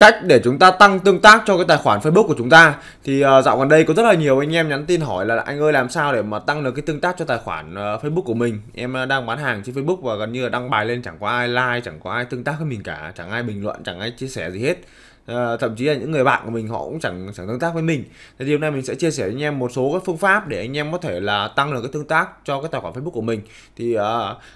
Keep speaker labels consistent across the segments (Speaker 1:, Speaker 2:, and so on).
Speaker 1: cách để chúng ta tăng tương tác cho cái tài khoản Facebook của chúng ta thì ờ, dạo gần đây có rất là nhiều anh em nhắn tin hỏi là anh ơi làm sao để mà tăng được cái tương tác cho tài khoản ờ, Facebook của mình em ờ, đang bán hàng trên Facebook và gần như là đăng bài lên chẳng có ai like chẳng có ai tương tác với mình cả chẳng ai bình luận chẳng ai chia sẻ gì hết thậm chí là những người bạn của mình họ cũng chẳng chẳng tương tác với mình thì hôm nay mình sẽ chia sẻ với anh em một số các phương pháp để anh em có thể là tăng được cái tương tác cho cái tài khoản Facebook của mình thì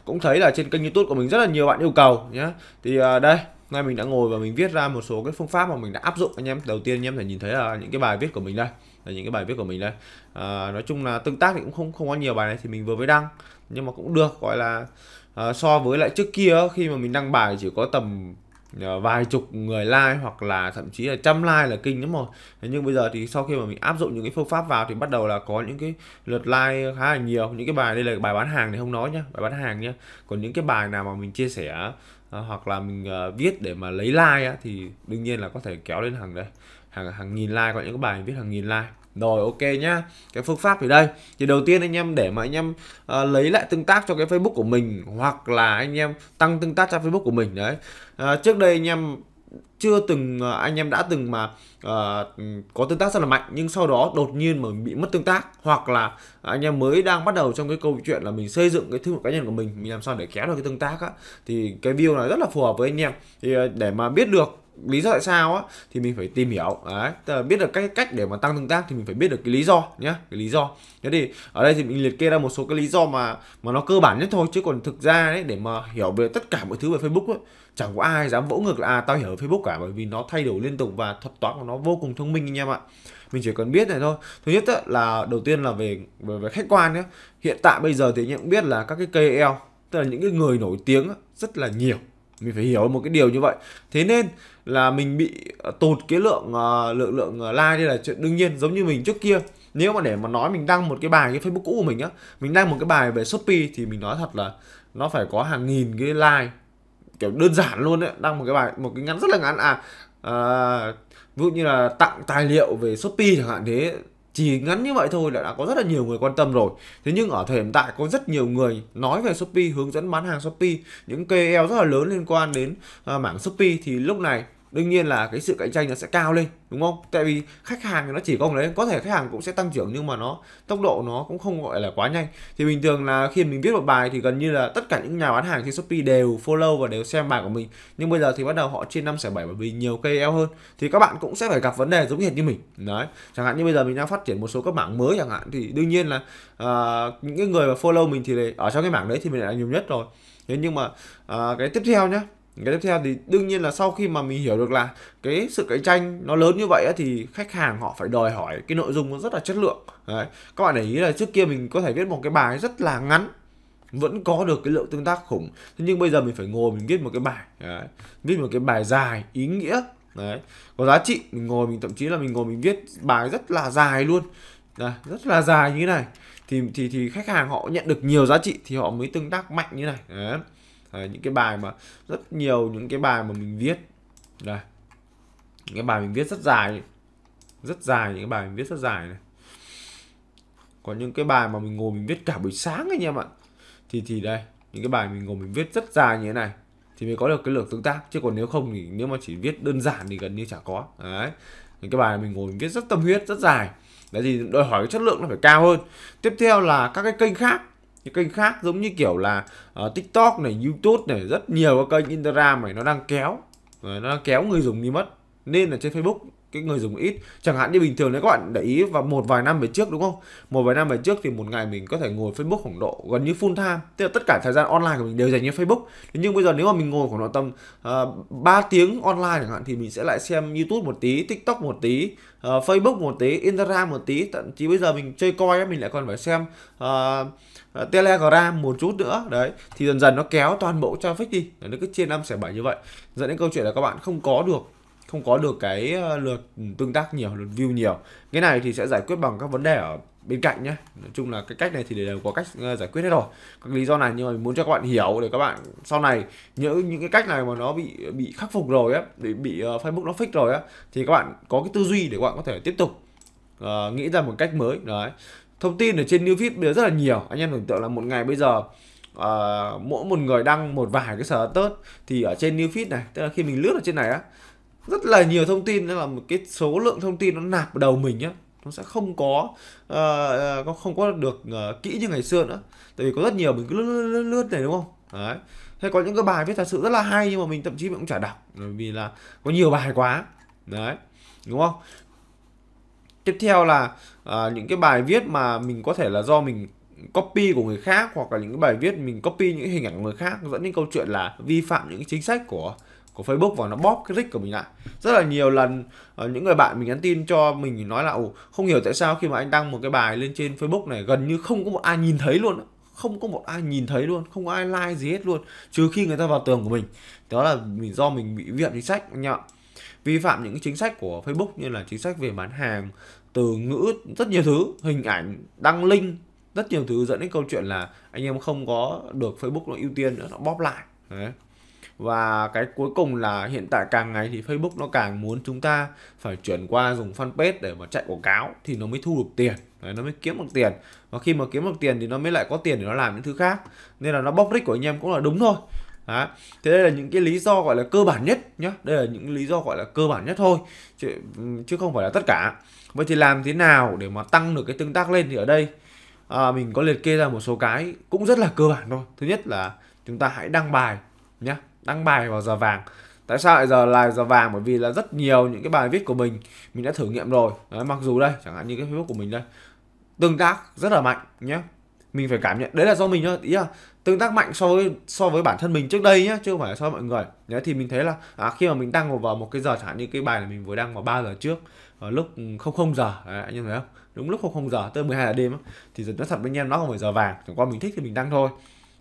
Speaker 1: cũng thấy là trên kênh YouTube của mình rất là nhiều bạn yêu cầu nhé thì đây nay mình đã ngồi và mình viết ra một số cái phương pháp mà mình đã áp dụng anh em đầu tiên anh em thể nhìn thấy là những cái bài viết của mình đây là những cái bài viết của mình đây à, nói chung là tương tác thì cũng không không có nhiều bài này thì mình vừa mới đăng nhưng mà cũng được gọi là à, so với lại trước kia khi mà mình đăng bài chỉ có tầm à, vài chục người like hoặc là thậm chí là trăm like là kinh lắm rồi nhưng bây giờ thì sau khi mà mình áp dụng những cái phương pháp vào thì bắt đầu là có những cái lượt like khá là nhiều những cái bài đây là bài bán hàng thì không nói nhá bài bán hàng nhá còn những cái bài nào mà mình chia sẻ à, hoặc là mình uh, viết để mà lấy like á, thì đương nhiên là có thể kéo lên hàng đấy hàng hàng nghìn like có những cái bài viết hàng nghìn like rồi ok nhá cái phương pháp thì đây thì đầu tiên anh em để mà anh em uh, lấy lại tương tác cho cái facebook của mình hoặc là anh em tăng tương tác cho facebook của mình đấy uh, trước đây anh em chưa từng ờ, anh em đã từng mà uh, có tương tác rất là mạnh nhưng sau đó đột nhiên mà bị mất tương tác hoặc là anh em mới đang bắt đầu trong cái câu chuyện là mình xây dựng cái thương hiệu cá nhân của mình mình làm sao để kéo được cái tương tác á thì cái view này rất là phù hợp với anh em thì ờ, để mà biết được lý do tại sao á thì mình phải tìm hiểu đấy biết được cái cách để mà tăng tương tác thì mình phải biết được cái lý do nhé cái lý do thế thì ở đây thì mình liệt kê ra một số cái lý do mà mà nó cơ bản nhất thôi chứ còn thực ra đấy để mà hiểu về tất cả mọi thứ về Facebook ấy, chẳng có ai dám vỗ ngược là à tao hiểu Facebook cả bởi vì nó thay đổi liên tục và thuật toán của nó vô cùng thông minh anh em ạ mình chỉ cần biết này thôi thứ nhất á, là đầu tiên là về về, về khách quan nhé hiện tại bây giờ thì anh em cũng biết là các cái KL e tức là những cái người nổi tiếng rất là nhiều mình phải hiểu một cái điều như vậy thế nên là mình bị ờ, tụt cái lượng ờ, lượng lượng ờ, like đây là chuyện đương nhiên giống như mình trước kia nếu mà để mà nói mình đăng một cái bài cái facebook cũ của mình á mình đăng một cái bài về shopee thì mình nói thật là nó phải có hàng nghìn cái like kiểu đơn giản luôn đấy đăng một cái bài một cái ngắn rất là ngắn à, à ví dụ như là tặng tài liệu về shopee chẳng hạn thế chỉ ngắn như vậy thôi là đã có rất là nhiều người quan tâm rồi thế nhưng ở thời điểm tại có rất nhiều người nói về shopee hướng dẫn bán hàng shopee những KOL e rất là lớn liên quan đến uh, mảng shopee thì lúc này đương nhiên là cái sự cạnh tranh nó sẽ cao lên đúng không tại vì khách hàng thì nó chỉ có một đấy có thể khách hàng cũng sẽ tăng trưởng nhưng mà nó tốc độ nó cũng không gọi là quá nhanh thì bình thường là khi mình viết một bài thì gần như là tất cả những nhà bán hàng trên shopee đều follow và đều xem bài của mình nhưng bây giờ thì bắt đầu họ trên năm sẻ bảy bởi vì nhiều cây eo hơn thì các bạn cũng sẽ phải gặp vấn đề giống hệt như mình đấy chẳng hạn như bây giờ mình đang phát triển một số các mảng mới chẳng hạn thì đương nhiên là uh, những cái người mà follow mình thì ở trong cái mảng đấy thì mình là nhiều nhất rồi thế nhưng mà uh, cái tiếp theo nhé cái tiếp theo thì đương nhiên là sau khi mà mình hiểu được là cái sự cạnh tranh nó lớn như vậy á, thì khách hàng họ phải đòi hỏi cái nội dung nó rất là chất lượng Đấy. các bạn để ý là trước kia mình có thể viết một cái bài rất là ngắn vẫn có được cái lượng tương tác khủng thế nhưng bây giờ mình phải ngồi mình viết một cái bài Đấy. viết một cái bài dài ý nghĩa Đấy. có giá trị mình ngồi mình thậm chí là mình ngồi mình viết bài rất là dài luôn Đấy. rất là dài như thế này thì thì thì khách hàng họ nhận được nhiều giá trị thì họ mới tương tác mạnh như này Đấy à, những cái bài mà rất nhiều những cái bài mà mình viết đây những cái bài mình viết rất dài rất dài những cái bài mình viết rất dài này có những cái bài mà mình ngồi mình viết cả buổi sáng anh em ạ thì thì đây những cái bài mình ngồi mình viết rất dài như thế này thì mới có được cái lượng tương tác chứ còn nếu không thì nếu mà chỉ viết đơn giản thì gần như chả có đấy những cái bài mình ngồi mình viết rất tâm huyết rất dài đấy thì đòi hỏi cái chất lượng nó phải cao hơn tiếp theo là các cái kênh khác những kênh khác giống như kiểu là uh, tiktok này youtube này rất nhiều các kênh instagram này nó đang kéo rồi nó đang kéo người dùng đi mất nên là trên facebook cái người dùng ít chẳng hạn như bình thường nếu các bạn để ý vào một vài năm về trước đúng không một vài năm về trước thì một ngày mình có thể ngồi facebook khoảng độ gần như full time tức là tất cả thời gian online của mình đều dành cho facebook thế nhưng bây giờ nếu mà mình ngồi khoảng độ tầm uh, ờ, 3 tiếng online chẳng hạn thì mình sẽ lại xem youtube một tí tiktok một tí uh, facebook một tí instagram một tí thậm chí bây giờ mình chơi coi ấy, mình lại còn phải xem uh, telegram một chút nữa đấy thì dần dần nó kéo toàn bộ traffic đi nó cứ chia năm xẻ bảy như vậy dẫn đến câu chuyện là các bạn không có được không có được cái ờ, lượt tương tác nhiều lượt view nhiều cái này thì sẽ giải quyết bằng các vấn đề ở bên cạnh nhé nói chung là cái cách này thì đều có cách ờ, giải quyết hết rồi các lý do này nhưng mà mình muốn cho các bạn hiểu để các bạn sau này nhớ những cái cách này mà nó bị bị khắc phục rồi á bị bị ờ, facebook nó fix rồi á thì các bạn có cái tư duy để các bạn có thể tiếp tục uh, nghĩ ra một cách mới đấy thông tin ở trên newfeed bây giờ rất là nhiều anh em tưởng tượng là một ngày bây giờ uh, mỗi một người đăng một vài cái sở tớt thì ở trên newfeed này tức là khi mình lướt ở trên này á rất là nhiều thông tin nên là một cái số lượng thông tin nó nạp vào đầu mình nhá nó sẽ không có uh, không có được uh, kỹ như ngày xưa nữa tại vì có rất nhiều mình cứ lướt, lướt, lướt này đúng không đấy hay có những cái bài viết thật sự rất là hay nhưng mà mình thậm chí mình cũng chả đọc bởi vì là có nhiều bài quá đấy đúng không tiếp theo là uh, những cái bài viết mà mình có thể là do mình copy của người khác hoặc là những cái bài viết mình copy những hình ảnh của người khác dẫn đến câu chuyện là vi phạm những chính sách của của Facebook và nó bóp cái rick của mình lại rất là nhiều lần ờ, những người bạn mình nhắn tin cho mình nói là không hiểu tại sao khi mà anh đăng một cái bài lên trên Facebook này gần như không có một ai nhìn thấy luôn không có một ai nhìn thấy luôn không có ai like gì hết luôn trừ khi người ta vào tường của mình đó là mình do mình bị vi phạm chính sách anh ạ vi phạm những chính sách của Facebook như là chính sách về bán hàng từ ngữ rất nhiều thứ hình ảnh đăng link rất nhiều thứ dẫn đến câu chuyện là anh em không có được Facebook nó ưu tiên nữa nó bóp lại Đấy và cái cuối cùng là hiện tại càng ngày thì Facebook nó càng muốn chúng ta phải chuyển qua dùng fanpage để mà chạy quảng cáo thì nó mới thu được tiền Đấy, nó mới kiếm được tiền và khi mà kiếm được tiền thì nó mới lại có tiền để nó làm những thứ khác nên là nó bóc rích của anh em cũng là đúng thôi Đấy. Thế đây là những cái lý do gọi là cơ bản nhất nhá. Đây là những lý do gọi là cơ bản nhất thôi chứ, chứ không phải là tất cả. Vậy thì làm thế nào để mà tăng được cái tương tác lên thì ở đây à, mình có liệt kê ra một số cái cũng rất là cơ bản thôi. Thứ nhất là chúng ta hãy đăng bài nhá đăng bài vào giờ vàng tại sao lại giờ là giờ vàng bởi vì là rất nhiều những cái bài viết của mình mình đã thử nghiệm rồi đấy, mặc dù đây chẳng hạn như cái facebook của mình đây tương tác rất là mạnh nhé mình phải cảm nhận đấy là do mình thôi ý là tương tác mạnh so với so với bản thân mình trước đây nhé chứ không phải so với mọi người đấy thì mình thấy là à, khi mà mình đăng vào một cái giờ chẳng hạn như cái bài này mình vừa đăng vào 3 giờ trước vào ờ, lúc không không giờ đấy, anh em thấy không đúng lúc không không giờ tới 12 giờ đêm thì nó thật với anh em nó không phải giờ vàng chẳng qua mình thích thì mình đăng thôi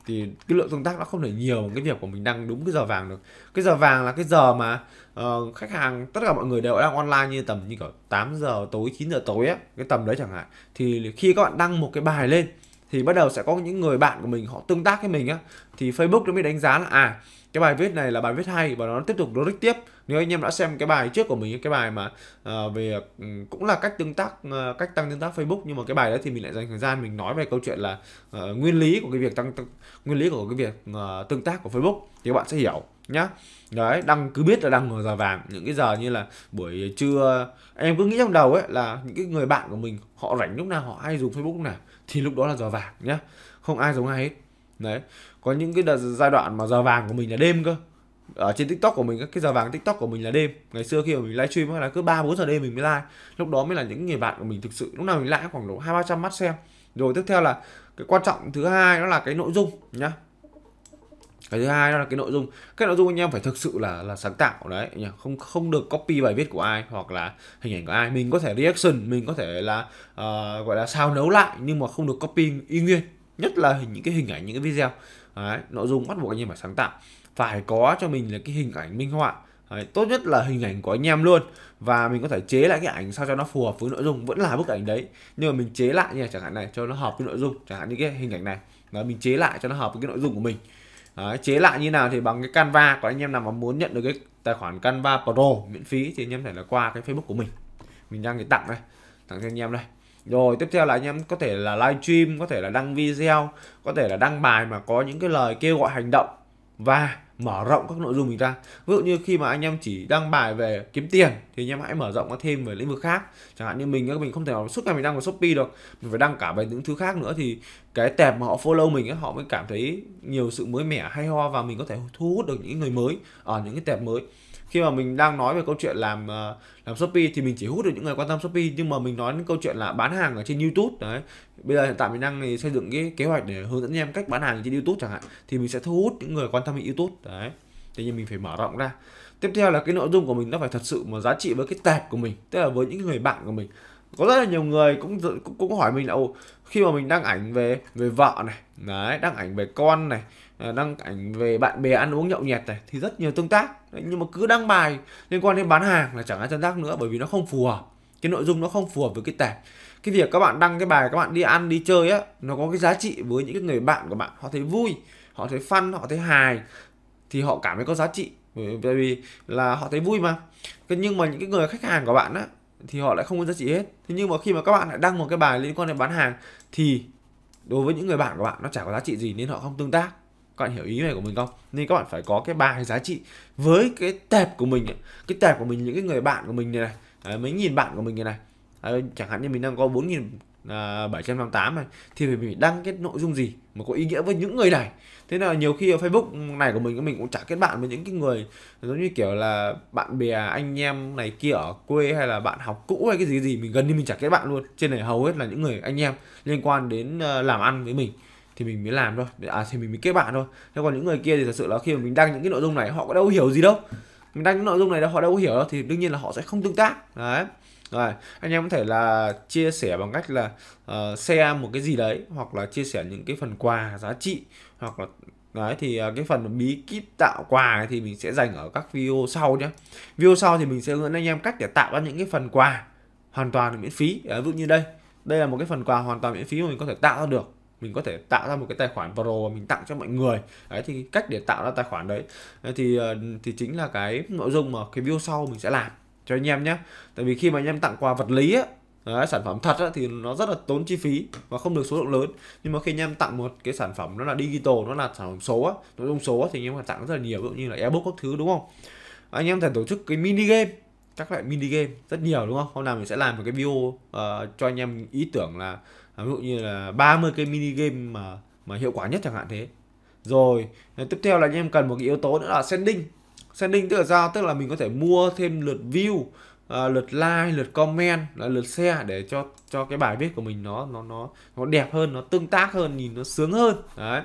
Speaker 1: thì cái lượng tương tác nó không thể nhiều cái việc của mình đăng đúng cái giờ vàng được cái giờ vàng là cái giờ mà uh, khách hàng tất cả mọi người đều đang online như tầm như kiểu 8 giờ tối 9 giờ tối á cái tầm đấy chẳng hạn thì khi các bạn đăng một cái bài lên thì bắt đầu sẽ có những người bạn của mình họ tương tác với mình á thì Facebook nó mới đánh giá là à cái bài viết này là bài viết hay và nó tiếp tục nó tiếp nếu anh em đã xem cái bài trước của mình cái bài mà uh, về ừ, cũng là cách tương tác uh, cách tăng tương tác Facebook nhưng mà cái bài đó thì mình lại dành thời gian mình nói về câu chuyện là uh, nguyên lý của cái việc tăng, tăng nguyên lý của cái việc uh, tương tác của Facebook thì các bạn sẽ hiểu nhá đấy đăng cứ biết là đăng ở giờ vàng những cái giờ như là buổi trưa em cứ nghĩ trong đầu ấy là những cái người bạn của mình họ rảnh lúc nào họ hay dùng Facebook nào thì lúc đó là giờ vàng nhé, không ai giống ai hết đấy có những cái đợt giai đoạn mà giờ vàng của mình là đêm cơ ở trên tiktok của mình cái giờ vàng tiktok của mình là đêm ngày xưa khi mà mình livestream là cứ ba bốn giờ đêm mình mới like lúc đó mới là những người bạn của mình thực sự lúc nào mình lãi khoảng độ hai ba trăm mắt xem rồi tiếp theo là cái quan trọng thứ hai đó là cái nội dung nhá cái thứ hai đó là cái nội dung cái nội dung anh em phải thực sự là là sáng tạo đấy không không được copy bài viết của ai hoặc là hình ảnh của ai mình có thể reaction mình có thể là uh, gọi là sao nấu lại nhưng mà không được copy y nguyên nhất là hình những cái hình ảnh những cái video đấy, nội dung bắt buộc anh em phải sáng tạo phải có cho mình là cái hình ảnh minh họa Đấy, tốt nhất là hình ảnh của anh em luôn và mình có thể chế lại cái ảnh sao cho nó phù hợp với nội dung vẫn là bức ảnh đấy nhưng mà mình chế lại nha chẳng hạn này cho nó hợp với nội dung chẳng hạn như cái hình ảnh này là mình chế lại cho nó hợp với cái nội dung của mình Đấy, chế lại như nào thì bằng cái Canva của anh em nào mà muốn nhận được cái tài khoản Canva Pro miễn phí thì anh em thể là qua cái Facebook của mình mình đang để tặng đây tặng cho anh em đây rồi tiếp theo là anh em có thể là live stream có thể là đăng video có thể là đăng bài mà có những cái lời kêu gọi hành động và mở rộng các nội dung mình ra ví dụ như khi mà anh em chỉ đăng bài về kiếm tiền thì anh em hãy mở rộng nó thêm về lĩnh vực khác chẳng hạn như mình mình không thể nào suốt ngày mình đăng vào shopee được mình phải đăng cả về những thứ khác nữa thì cái tẹp mà họ follow mình ấy, họ mới cảm thấy nhiều sự mới mẻ hay ho và mình có thể thu hút được những người mới ở những cái tẹp mới khi mà mình đang nói về câu chuyện làm ờ, làm shopee thì mình chỉ hút được những người quan tâm shopee nhưng mà mình nói đến câu chuyện là bán hàng ở trên youtube đấy bây giờ hiện tại mình đang ờ, xây dựng cái kế hoạch để hướng dẫn em cách bán hàng trên youtube chẳng hạn thì mình sẽ thu hút những người quan tâm đến youtube đấy thế nhưng mình phải mở rộng ra tiếp theo là cái nội dung của mình nó phải thật sự mà giá trị với cái tệp của mình tức là với những người bạn của mình có rất là nhiều người cũng cũng, cũng hỏi mình là khi mà mình đăng ảnh về về vợ này đấy đăng ảnh về con này Ờ, đăng ảnh về bạn bè ăn uống nhậu nhẹt này thì rất nhiều tương tác đấy, nhưng mà cứ đăng bài liên quan đến bán hàng là chẳng ai tương tác nữa bởi vì nó không phù hợp cái nội dung nó không phù hợp với cái tệp cái việc các bạn đăng cái bài các bạn đi ăn đi chơi á nó có cái giá trị với những cái người bạn của bạn họ thấy vui họ thấy fun họ thấy hài thì họ cảm thấy có giá trị bởi vì là họ thấy vui mà nhưng mà những cái người khách hàng của bạn á thì họ lại không có giá trị hết thế nhưng mà khi mà các bạn lại đăng một cái bài liên quan đến bán hàng thì đối với những người bạn của bạn nó chả có giá trị gì nên họ không tương tác các bạn hiểu ý này của mình không nên các bạn phải có cái bài giá trị với cái tệp của mình cái tệp của mình những cái người bạn của mình này, này. À, mấy nghìn bạn của mình này, này. À, chẳng hạn như mình đang có bốn nghìn à, bảy trăm năm tám này thì mình đăng cái nội dung gì mà có ý nghĩa với những người này thế là nhiều khi ở Facebook này của mình mình cũng chả kết bạn với những cái người giống như kiểu là bạn bè anh em này kia ở quê hay là bạn học cũ hay cái gì gì mình gần như mình chả kết bạn luôn trên này hầu hết là những người anh em liên quan đến ờ, làm ăn với mình thì mình mới làm thôi à thì mình mới kết bạn thôi thế còn những người kia thì thật sự là khi mà mình đăng những cái nội dung này họ có đâu hiểu gì đâu mình đăng những nội dung này đâu họ đâu hiểu đâu thì đương nhiên là họ sẽ không tương tác đấy rồi anh em có thể là chia sẻ bằng cách là uh, share một cái gì đấy hoặc là chia sẻ những cái phần quà giá trị hoặc là Đấy thì ờ, cái phần bí kíp tạo quà thì mình sẽ dành ở các video sau nhé. Video sau thì mình sẽ hướng anh em cách để tạo ra những cái phần quà hoàn toàn miễn phí. Ví dụ như đây, đây là một cái phần quà hoàn toàn miễn phí mà mình có thể tạo ra được mình có thể tạo ra một cái tài khoản pro mình tặng cho mọi người đấy thì cách để tạo ra tài khoản đấy thì ờ, thì chính là cái nội dung mà cái video sau mình sẽ làm cho anh em nhé tại vì khi mà anh em tặng quà vật lý ấy, Đấy, sản phẩm thật á, thì nó rất là tốn chi phí và không được số lượng lớn nhưng mà khi anh em tặng một cái sản phẩm nó là digital nó là sản phẩm số á nội dung số á, thì anh em phải tặng rất là nhiều ví dụ như là ebook các thứ đúng không anh em thể tổ chức cái mini game các loại mini game rất nhiều đúng không hôm nào mình sẽ làm một cái video uh, cho anh em ý tưởng là À, ví dụ như là 30 cái mini game mà mà hiệu quả nhất chẳng hạn thế rồi à, tiếp theo là anh em cần một cái yếu tố nữa là sending sending tức là sao tức là mình có thể mua thêm lượt view à, lượt like lượt comment là lượt share để cho cho cái bài viết của mình nó nó nó nó đẹp hơn nó tương tác hơn nhìn nó sướng hơn đấy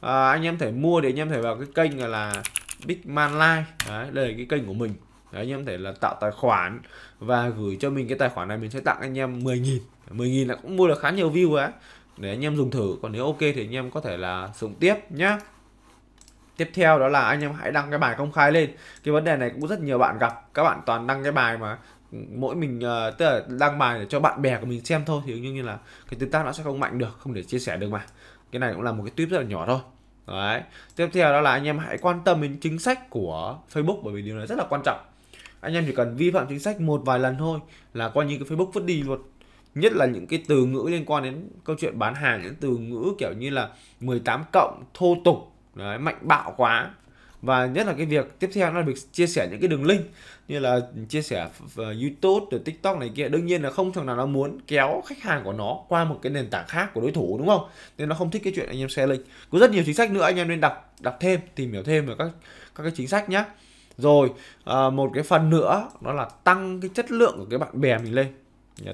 Speaker 1: à, anh em thể mua để anh em thể vào cái kênh là, là big man live đấy đây là cái kênh của mình đấy, anh em thể là tạo tài khoản và gửi cho mình cái tài khoản này mình sẽ tặng anh em 10.000 10.000 là cũng mua được khá nhiều view rồi á để anh em dùng thử còn nếu ok thì anh em có thể là dùng tiếp nhá tiếp theo đó là anh em hãy đăng cái bài công khai lên cái vấn đề này cũng rất nhiều bạn gặp các bạn toàn đăng cái bài mà mỗi mình uh, tức là đăng bài để cho bạn bè của mình xem thôi thì đương nhiên là cái tương tác nó sẽ không mạnh được không để chia sẻ được mà cái này cũng là một cái tip rất là nhỏ thôi đấy tiếp theo đó là anh em hãy quan tâm đến chính sách của Facebook bởi vì điều này rất là quan trọng anh em chỉ cần vi phạm chính sách một vài lần thôi là coi như cái Facebook vứt đi luôn nhất là những cái từ ngữ liên quan đến câu chuyện bán hàng những từ ngữ kiểu như là 18 cộng thô tục đấy, mạnh bạo quá và nhất là cái việc tiếp theo là việc chia sẻ những cái đường link như là chia sẻ ờ, YouTube rồi TikTok này kia đương nhiên là không thằng nào nó muốn kéo khách hàng của nó qua một cái nền tảng khác của đối thủ đúng không nên nó không thích cái chuyện anh em share link có rất nhiều chính sách nữa anh em nên đọc đọc thêm tìm hiểu thêm về các các cái chính sách nhé rồi ờ, một cái phần nữa đó là tăng cái chất lượng của cái bạn bè mình lên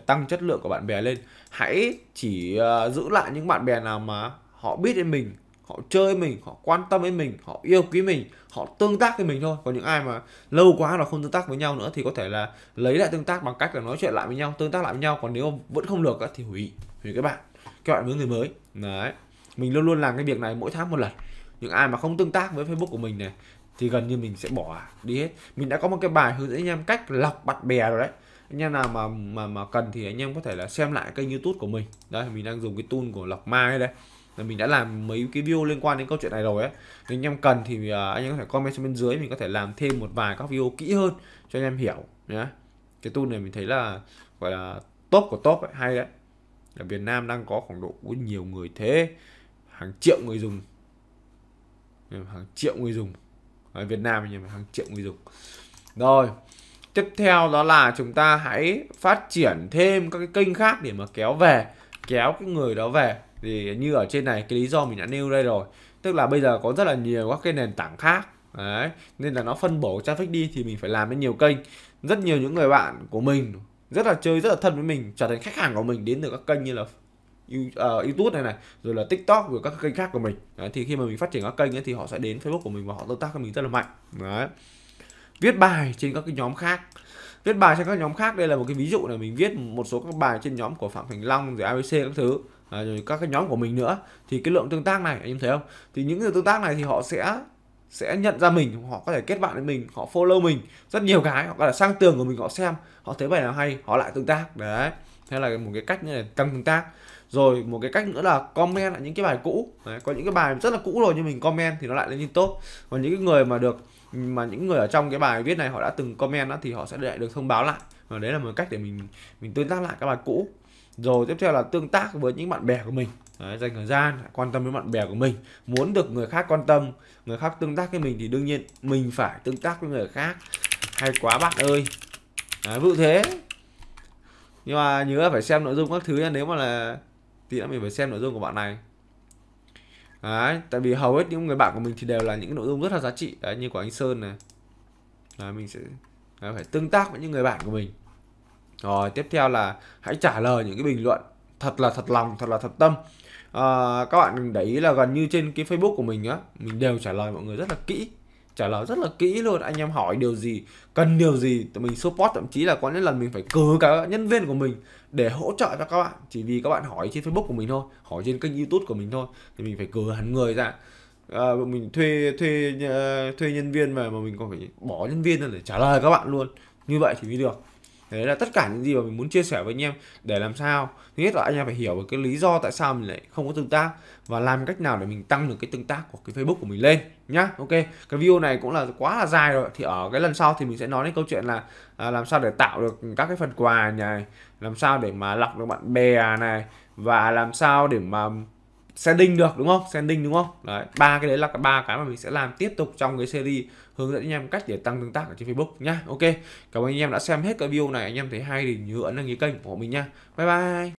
Speaker 1: tăng chất lượng của bạn bè lên hãy chỉ ờ, giữ lại những bạn bè nào mà họ biết đến mình họ chơi mình họ quan tâm đến mình họ yêu quý mình họ tương tác với mình thôi còn những ai mà lâu quá là không tương tác với nhau nữa thì có thể là lấy lại tương tác bằng cách là nói chuyện lại với nhau tương tác lại với nhau còn nếu vẫn không được thì hủy hủy các bạn các bạn với người mới đấy mình luôn luôn làm cái việc này mỗi tháng một lần những ai mà không tương tác với facebook của mình này thì gần như mình sẽ bỏ đi hết mình đã có một cái bài hướng dẫn anh em cách lọc bạn bè rồi đấy anh em nào mà mà mà cần thì anh em có thể là xem lại kênh youtube của mình đây mình đang dùng cái tool của lọc mai đây là mình đã làm mấy cái video liên quan đến câu chuyện này rồi ấy nếu anh em cần thì à, anh em có thể comment xuống bên dưới mình có thể làm thêm một vài các video kỹ hơn cho anh em hiểu nhé cái tool này mình thấy là gọi là top của top ấy, hay đấy ở Việt Nam đang có khoảng độ của nhiều người thế hàng triệu người dùng hàng triệu người dùng ở Việt Nam nhưng hàng triệu người dùng rồi tiếp theo đó là chúng ta hãy phát triển thêm các cái kênh khác để mà kéo về kéo cái người đó về thì như ở trên này cái lý do mình đã nêu đây rồi tức là bây giờ có rất là nhiều các cái nền tảng khác Đấy. nên là nó phân bổ traffic đi thì mình phải làm đến nhiều kênh rất nhiều những người bạn của mình rất là chơi rất là thân với mình trở thành khách hàng của mình đến từ các kênh như là ờ, YouTube này này rồi là TikTok rồi các kênh khác của mình Đấy, thì khi mà mình phát triển các kênh ấy, thì họ sẽ đến Facebook của mình và họ tương tác với mình rất là mạnh Đấy viết bài trên các cái nhóm khác viết bài trên các nhóm khác đây là một cái ví dụ là mình viết một số các bài trên nhóm của phạm thành long rồi abc các thứ à, rồi các cái nhóm của mình nữa thì cái lượng tương tác này anh em thấy không thì những người tương tác này thì họ sẽ sẽ nhận ra mình họ có thể kết bạn với mình họ follow mình rất nhiều cái họ có thể sang tường của mình họ xem họ thấy bài nào hay họ lại tương tác đấy thế là một cái cách như là tăng tương tác rồi một cái cách nữa là comment lại những cái bài cũ đấy, có những cái bài rất là cũ rồi nhưng mình comment thì nó lại lên trên tốt còn những cái người mà được mà những người ở trong cái bài viết này họ đã từng comment đó thì họ sẽ lại được thông báo lại và đấy là một cách để mình mình tương tác lại các bài cũ rồi tiếp theo là tương tác với những bạn bè của mình đấy, dành thời gian quan tâm với bạn bè của mình muốn được người khác quan tâm người khác tương tác với mình thì đương nhiên mình phải tương tác với người khác hay quá bạn ơi đấy, vụ thế nhưng mà nhớ phải xem nội dung các thứ nếu mà là thì mình phải xem nội dung của bạn này Đấy, tại vì hầu hết những người bạn của mình thì đều là những nội dung rất là giá trị Đấy, như của anh Sơn này Đấy, mình sẽ đấy, phải tương tác với những người bạn của mình Rồi, tiếp theo là hãy trả lời những cái bình luận Thật là thật lòng, thật là thật tâm à, Các bạn để ý là gần như trên cái Facebook của mình á Mình đều trả lời mọi người rất là kỹ trả lời rất là kỹ luôn anh em hỏi điều gì cần điều gì mình support thậm chí là có những lần mình phải cử cả nhân viên của mình để hỗ trợ cho các bạn chỉ vì các bạn hỏi trên facebook của mình thôi hỏi trên kênh youtube của mình thôi thì mình phải cử hẳn người ra à, mình thuê thuê ờ, thuê nhân viên mà mà mình còn phải bỏ nhân viên ra để trả lời các bạn luôn như vậy thì mới được đấy là tất cả những gì mà mình muốn chia sẻ với anh em để làm sao thứ nhất là anh em phải hiểu về cái lý do tại sao mình lại không có tương tác và làm cách nào để mình tăng được cái tương tác của cái facebook của mình lên nhá ok cái video này cũng là quá là dài rồi thì ở cái lần sau thì mình sẽ nói đến câu chuyện là à, làm sao để tạo được các cái phần quà này làm sao để mà lọc được bạn bè này và làm sao để mà sending được đúng không sending đúng không đấy ba cái đấy là ba cái mà mình sẽ làm tiếp tục trong cái series hướng dẫn anh em cách để tăng tương tác ở trên Facebook nhá. Ok. Cảm ơn anh em đã xem hết cái video này. Anh em thấy hay thì nhớ ấn đăng ký kênh của mình nha. Bye bye.